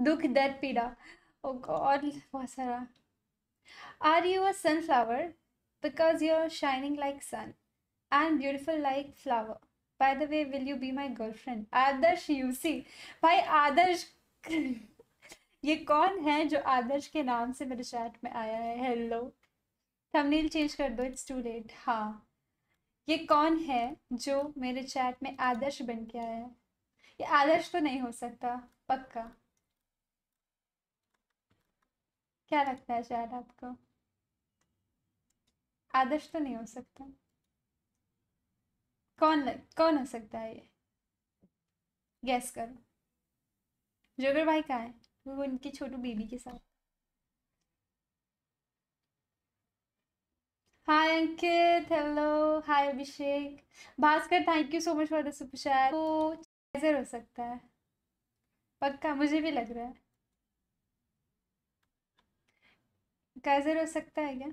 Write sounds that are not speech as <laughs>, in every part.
दुख दर्द पीड़ा और गॉड बहुत सारा are you a sunflower because you are shining like sun and beautiful like flower by the way will you be my girlfriend Adarsh यूसी भाई आदर्श <laughs> ये कौन है जो आदर्श के नाम से मेरे चैट में आया है हेलो थंबनेल चेंज कर दो इट्स टू लेट हाँ ये कौन है जो मेरे चैट में आदर्श बन के आया है ये आदर्श तो नहीं हो सकता पक्का क्या लगता है शायद आपको आदर्श तो नहीं हो सकता कौन लग, कौन हो सकता है ये गैस करो जोगर भाई कहाँ है वो उनकी छोटू बेबी के साथ hi Ankit hello hi Abhishek Bhaskar thank you so much for the super chat हो सकता है पक्का मुझे भी लग रहा है गाजर हो सकता है क्या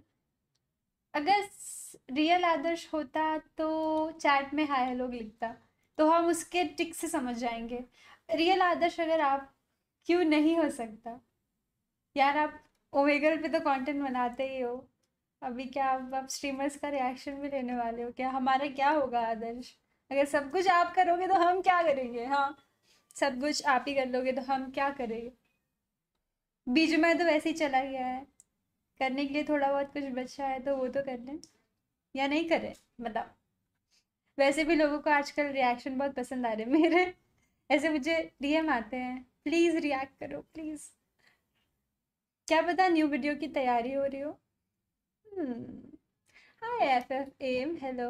अगर रियल आदर्श होता तो चैट में हाय लोग लिखता तो हम उसके टिक से समझ जाएंगे रियल आदर्श अगर आप क्यों नहीं हो सकता यार आप ओवेगल पे तो कंटेंट बनाते ही हो अभी क्या आप, आप स्ट्रीमर्स का रिएक्शन भी लेने वाले हो क्या हमारा क्या होगा आदर्श अगर सब कुछ आप करोगे तो हम क्या करेंगे हाँ सब कुछ आप ही कर लोगे तो हम क्या करेंगे बीच में तो वैसे ही चला गया है करने के लिए थोड़ा बहुत कुछ बचा है तो वो तो कर लें या नहीं करें मतलब वैसे भी लोगों को आजकल रिएक्शन बहुत पसंद आ रहे हैं मेरे ऐसे मुझे डीएम आते हैं प्लीज़ रिएक्ट करो प्लीज़ क्या पता न्यू वीडियो की तैयारी हो रही हो hi F F M hello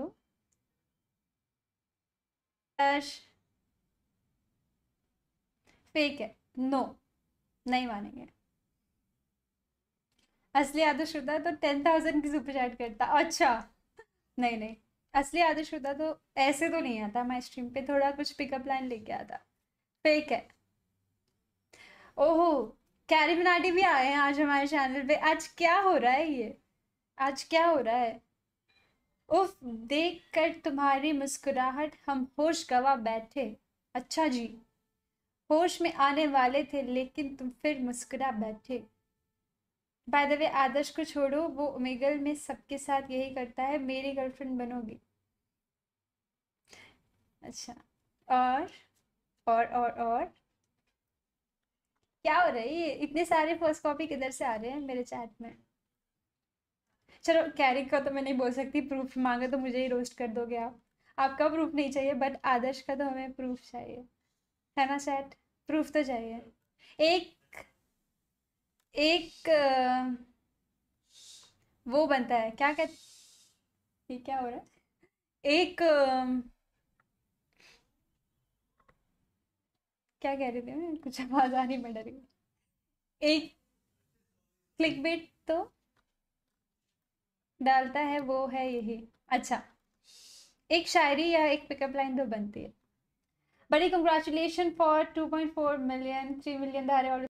fake है नो no, नहीं मानेंगे असली आदर्श आदर्शुदा तो टेन थाउजेंड की सुपर चैट करता अच्छा नहीं नहीं असली आदर्श होता तो ऐसे तो नहीं आता मैं स्ट्रीम पे थोड़ा कुछ पिकअप लाइन लेके आता फेक है ओहो कैरी मिनाटी भी आए हैं आज हमारे चैनल पे आज क्या हो रहा है ये आज क्या हो रहा है उफ देख कर तुम्हारी मुस्कुराहट हम होश गवा बैठे अच्छा जी होश में आने वाले थे लेकिन तुम फिर मुस्कुरा बैठे बाय द वे आदर्श को छोड़ो वो ओमेगल में सबके साथ यही करता है मेरी गर्लफ्रेंड बनोगी अच्छा और और और और क्या हो रहा है ये इतने सारे फर्स्ट कॉपी किधर से आ रहे हैं मेरे चैट में चलो कैरिक का तो मैं नहीं बोल सकती प्रूफ मांगे तो मुझे ही रोस्ट कर दोगे आप आपका प्रूफ नहीं चाहिए बट आदर्श का तो हमें प्रूफ चाहिए है ना चैट प्रूफ तो चाहिए एक एक वो बनता है क्या कहते क्या हो रहा है एक क्या कह रही थी मैं कुछ आवाज आ रही बढ़ रही एक क्लिक बेट तो डालता है वो है यही अच्छा एक शायरी या एक पिकअप लाइन तो बनती है बड़ी congratulation for two point four million three million धारे और